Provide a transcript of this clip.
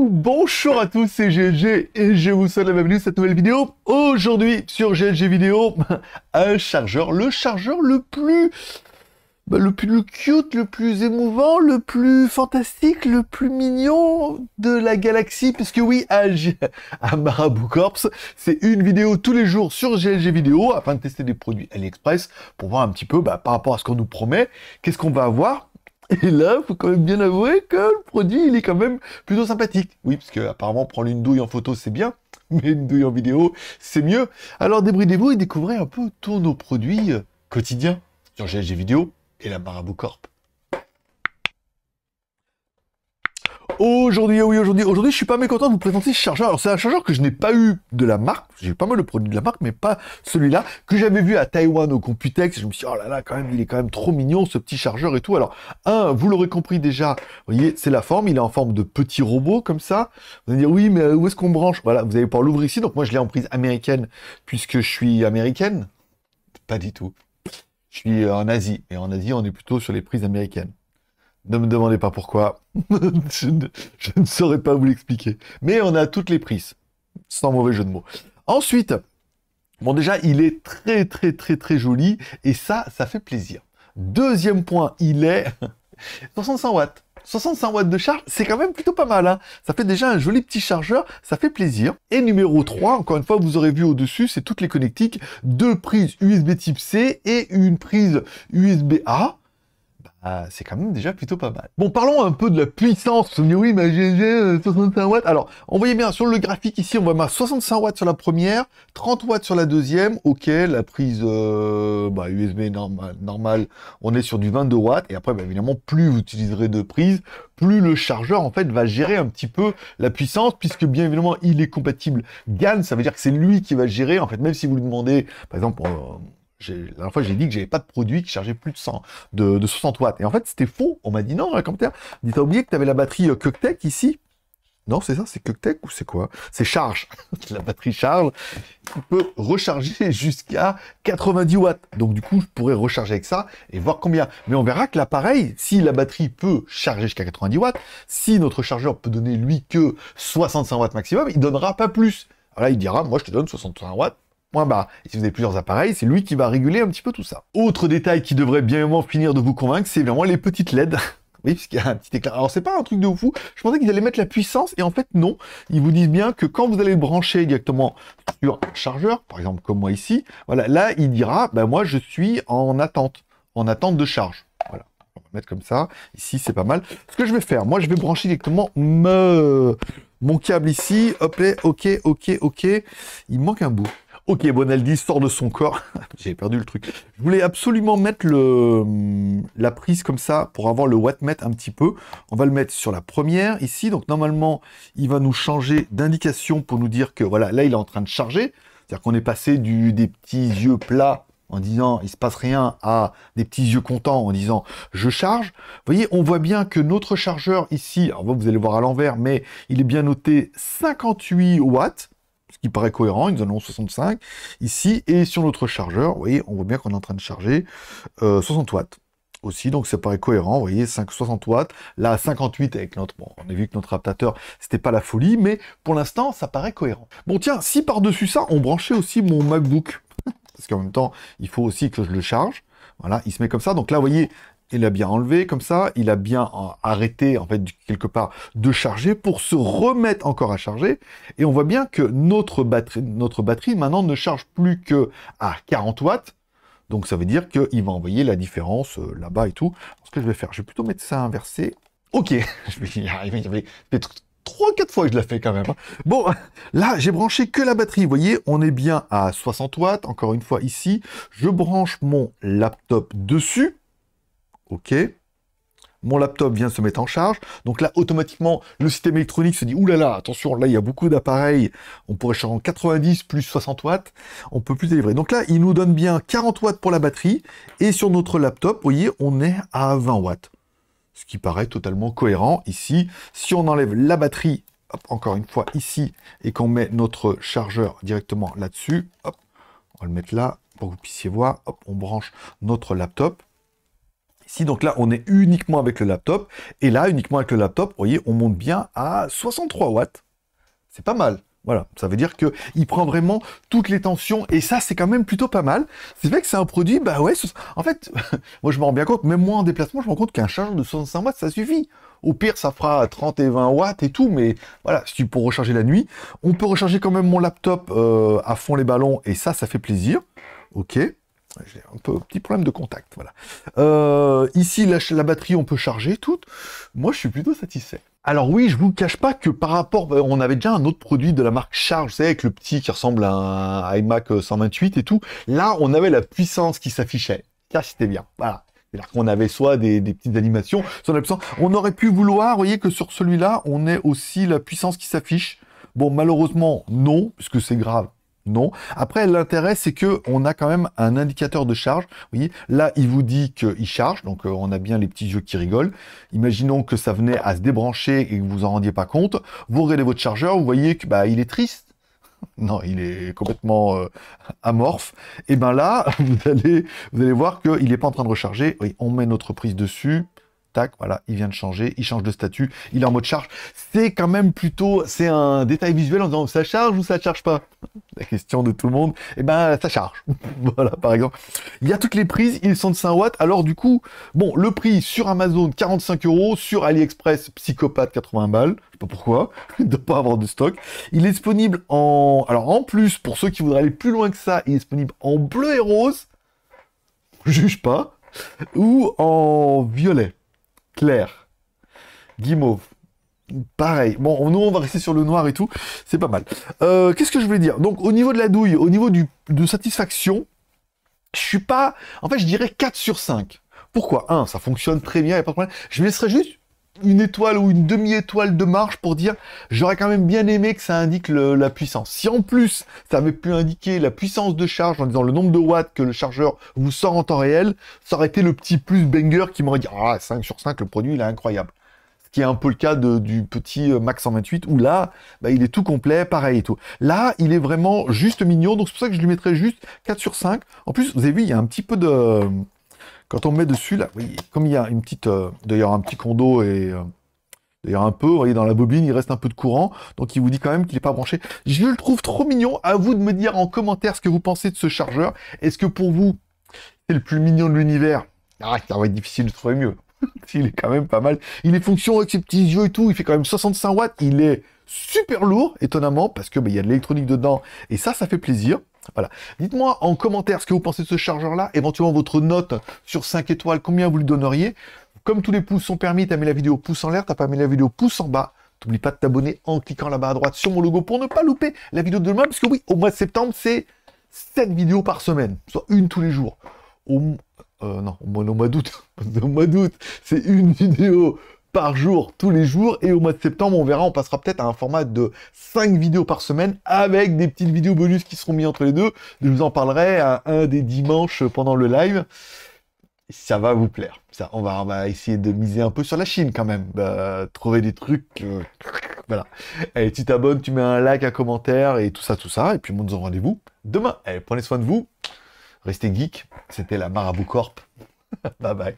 Bonjour à tous, c'est GLG et je vous souhaite la bienvenue à cette nouvelle vidéo. Aujourd'hui sur GLG Vidéo, un chargeur, le chargeur le plus... Bah, le plus cute, le plus émouvant, le plus fantastique, le plus mignon de la galaxie, puisque oui, à, Marabout Corps, c'est une vidéo tous les jours sur GLG Vidéo, afin de tester des produits AliExpress, pour voir un petit peu, bah, par rapport à ce qu'on nous promet, qu'est-ce qu'on va avoir, Et là, faut quand même bien avouer que le produit, il est quand même plutôt sympathique. Oui, parce que apparemment prendre une douille en photo, c'est bien, mais une douille en vidéo, c'est mieux. Alors débridez-vous et découvrez un peu tous nos produits euh, quotidiens sur GLG Vidéo et la Barabou Corp. Aujourd'hui, oui, aujourd'hui, aujourd'hui, je suis pas mécontent de vous présenter ce chargeur. Alors, c'est un chargeur que je n'ai pas eu de la marque. J'ai pas mal de produits de la marque, mais pas celui-là que j'avais vu à Taïwan au Computex. Je me suis dit, oh là là, quand même, il est quand même trop mignon, ce petit chargeur et tout. Alors, un, vous l'aurez compris déjà, vous voyez, c'est la forme. Il est en forme de petit robot, comme ça. Vous allez dire, oui, mais où est-ce qu'on branche? Voilà, vous allez pouvoir l'ouvrir ici. Donc, moi, je l'ai en prise américaine puisque je suis américaine. Pas du tout. Je suis en Asie. Et en Asie, on est plutôt sur les prises américaines. Ne me demandez pas pourquoi. je, ne, saurais pas vous l'expliquer. Mais on a toutes les prises. Sans mauvais jeu de mots. Ensuite, bon déjà, il est très très très très joli. Et ça, ça fait plaisir. Deuxième point, il est 65 watts. 65 watts de charge, c'est quand même plutôt pas mal. Hein. Ça fait déjà un joli petit chargeur, ça fait plaisir. Et numéro 3, encore une fois, vous aurez vu au-dessus, c'est toutes les connectiques. Deux prises USB type C et une prise USB A. Ah, c'est quand même déjà plutôt pas mal. Bon, parlons un peu de la puissance. oui, ma GG, 65 watts. Alors, on voyait bien sur le graphique ici, on voit ma 65 watts sur la première, 30 watts sur la deuxième. Ok, la prise USB euh, bah, normale, normal, on est sur du 22 watts. Et après, bah, évidemment, plus vous utiliserez de prises, plus le chargeur en fait va gérer un petit peu la puissance, puisque bien évidemment, il est compatible GAN. Ça veut dire que c'est lui qui va gérer. En fait, même si vous lui demandez, par exemple, euh, la dernière fois, j'ai dit que j'avais pas de produit qui chargeait plus de 100, de, 60 watts. Et en fait, c'était faux. On m'a dit non, un commentaire. Dit, t'as oublié que t'avais la batterie Keutech ici Non, c'est ça, c'est Keutech ou c'est quoi C'est charge. la batterie charge qui peut recharger jusqu'à 90 watts. Donc, du coup, je pourrais recharger avec ça et voir combien. Mais on verra que l'appareil, si la batterie peut charger jusqu'à 90 watts, si notre chargeur peut donner lui que 65 watts maximum, il donnera pas plus. Alors là, il dira, moi, je te donne 65 watts point bah, si vous avez plusieurs appareils, c'est lui qui va réguler un petit peu tout ça. Autre détail qui devrait bien moins finir de vous convaincre, c'est vraiment les petites LED. Oui, puisqu'il y a un petit éclair. Alors c'est pas un truc de fou. Je pensais qu'ils allaient mettre la puissance et en fait non. Ils vous disent bien que quand vous allez le brancher directement sur un chargeur, par exemple comme moi ici, voilà, là il dira, ben moi je suis en attente, en attente de charge. Voilà, on va mettre comme ça. Ici c'est pas mal. Ce que je vais faire, moi je vais brancher directement mon câble ici. Hop là, ok, ok, ok. Il manque un bout. Ok, Bonaldi sort de son corps. J'ai perdu le truc. Je voulais absolument mettre le, hum, la prise comme ça pour avoir le wattmètre un petit peu. On va le mettre sur la première ici. Donc normalement, il va nous changer d'indication pour nous dire que voilà, là il est en train de charger. C'est-à-dire qu'on est passé du, des petits yeux plats en disant il se passe rien à des petits yeux contents en disant je charge. Vous voyez, on voit bien que notre chargeur ici, alors vous allez voir à l'envers, mais il est bien noté 58 watts ce qui paraît cohérent, ils nous 65 ici, et sur notre chargeur, vous voyez, on voit bien qu'on est en train de charger 60 euh, watts aussi, donc ça paraît cohérent, vous voyez, 5, 60 watts, là 58 avec notre, bon, on a vu que notre adaptateur, c'était pas la folie, mais pour l'instant, ça paraît cohérent. Bon tiens, si par-dessus ça, on branchait aussi mon MacBook, parce qu'en même temps, il faut aussi que je le charge, voilà, il se met comme ça, donc là, vous voyez, il a bien enlevé comme ça, il a bien arrêté en fait quelque part de charger pour se remettre encore à charger et on voit bien que notre batterie notre batterie maintenant ne charge plus que à 40 watts. Donc ça veut dire qu'il va envoyer la différence euh, là-bas et tout. Ce que je vais faire, je vais plutôt mettre ça inversé. Ok, je vais y arriver, il y avait trois, quatre fois que je l'ai fait quand même. Hein. Bon, là, j'ai branché que la batterie. Vous voyez, on est bien à 60 watts. Encore une fois, ici, je branche mon laptop dessus. OK. Mon laptop vient se mettre en charge. Donc là, automatiquement, le système électronique se dit Ouh là là, attention, là, il y a beaucoup d'appareils. On pourrait charger en 90 plus 60 watts. On peut plus délivrer. Donc là, il nous donne bien 40 watts pour la batterie. Et sur notre laptop, vous voyez, on est à 20 watts. Ce qui paraît totalement cohérent ici. Si on enlève la batterie, encore une fois ici, et qu'on met notre chargeur directement là-dessus, on va le mettre là pour que vous puissiez voir. on branche notre laptop. Ici, donc là, on est uniquement avec le laptop. Et là, uniquement avec le laptop, vous voyez, on monte bien à 63 watts. C'est pas mal. Voilà, ça veut dire qu'il prend vraiment toutes les tensions et ça c'est quand même plutôt pas mal. C'est vrai que c'est un produit, bah ouais, en fait, moi je me rends bien compte, même moi en déplacement, je me rends compte qu'un chargeur de 65 watts ça suffit. Au pire, ça fera 30 et 20 watts et tout, mais voilà, si tu pour recharger la nuit, on peut recharger quand même mon laptop euh, à fond les ballons et ça, ça fait plaisir. Ok. J'ai un peu, petit problème de contact, voilà. Euh, ici, la, la, batterie, on peut charger toute. Moi, je suis plutôt satisfait. Alors oui, je vous cache pas que par rapport, bah, on avait déjà un autre produit de la marque Charge, vous savez, avec le petit qui ressemble à un iMac 128 euh, et tout. Là, on avait la puissance qui s'affichait. c'était bien. Voilà. cest à qu'on avait soit des, petites animations, soit la On aurait pu vouloir, vous voyez, que sur celui-là, on ait aussi la puissance qui s'affiche. Bon, malheureusement, non, puisque c'est grave non. Après, l'intérêt, c'est que on a quand même un indicateur de charge. oui là, il vous dit qu'il charge, donc euh, on a bien les petits yeux qui rigolent. Imaginons que ça venait à se débrancher et que vous en rendiez pas compte. Vous regardez votre chargeur, vous voyez que bah il est triste. Non, il est complètement euh, amorphe. Et ben là, vous allez, vous allez voir qu'il n'est pas en train de recharger. Oui, on met notre prise dessus, voilà, il vient de changer, il change de statut, il est en mode charge. C'est quand même plutôt, c'est un détail visuel en disant ça charge ou ça charge pas. La question de tout le monde, et eh ben ça charge. voilà, par exemple. Il y a toutes les prises, ils sont de 5 watts. Alors du coup, bon, le prix sur Amazon 45 euros, sur AliExpress psychopathe 80 balles. Je sais pas pourquoi, de pas avoir de stock. Il est disponible en, alors en plus pour ceux qui voudraient aller plus loin que ça, il est disponible en bleu et rose. Juge pas ou en violet clair. Guimauve. Pareil. Bon, nous, on va rester sur le noir et tout. C'est pas mal. Euh, qu'est-ce que je voulais dire Donc, au niveau de la douille, au niveau de satisfaction, je suis pas... En fait, je dirais 4 sur 5. Pourquoi 1, ça fonctionne très bien, il a pas de problème. Je me laisserai juste une étoile ou une demi-étoile de marche pour dire j'aurais quand même bien aimé que ça indique la puissance. Si en plus ça avait pu indiquer la puissance de charge en disant le nombre de watts que le chargeur vous sort en temps réel, ça aurait été le petit plus banger qui m'aurait dit ah 5 sur 5 le produit il est incroyable. Ce qui est un peu le cas du petit euh, Max 128 où là bah, il est tout complet, pareil et tout. Là il est vraiment juste mignon donc c'est pour ça que je lui mettrais juste 4 sur 5. En plus vous avez vu il y a un petit peu de quand on met dessus, là, voyez, comme il y a une petite, euh, d'ailleurs un petit condo et euh, d'ailleurs un peu, voyez, dans la bobine, il reste un peu de courant, donc il vous dit quand même qu'il n'est pas branché. Je le trouve trop mignon. À vous de me dire en commentaire ce que vous pensez de ce chargeur. Est-ce que pour vous, c'est le plus mignon de l'univers Ah, ça va être difficile de trouver mieux. il est quand même pas mal. Il est fonction avec ses petits yeux et tout. Il fait quand même 65 watts. Il est super lourd, étonnamment, parce qu'il bah, y a de l'électronique dedans. Et ça, ça fait plaisir. Voilà. Dites-moi en commentaire ce que vous pensez de ce chargeur-là, éventuellement votre note sur 5 étoiles, combien vous lui donneriez. Comme tous les pouces sont permis, t'as mis la vidéo pouce en l'air, t'as pas mis la vidéo pouce en bas. T'oublie pas de t'abonner en cliquant là-bas à droite sur mon logo pour ne pas louper la vidéo de demain, parce que oui, au mois de septembre, c'est 7 vidéos par semaine, soit une tous les jours. Au, euh, non, au mois, d'août, au mois d'août, c'est une vidéo jour, tous les jours. Et au mois de septembre, on verra, on passera peut-être à un format de 5 vidéos par semaine avec des petites vidéos bonus qui seront mises entre les deux. Je vous en parlerai un des dimanches pendant le live ça va vous plaire. Ça, on va, on, va, essayer de miser un peu sur la Chine quand même. Bah, trouver des trucs. Euh, voilà. Et tu t'abonnes, tu mets un like, un commentaire et tout ça, tout ça. Et puis, on nous en rendez-vous demain. Allez, prenez soin de vous. Restez geek. C'était la Marabout Corp. bye bye.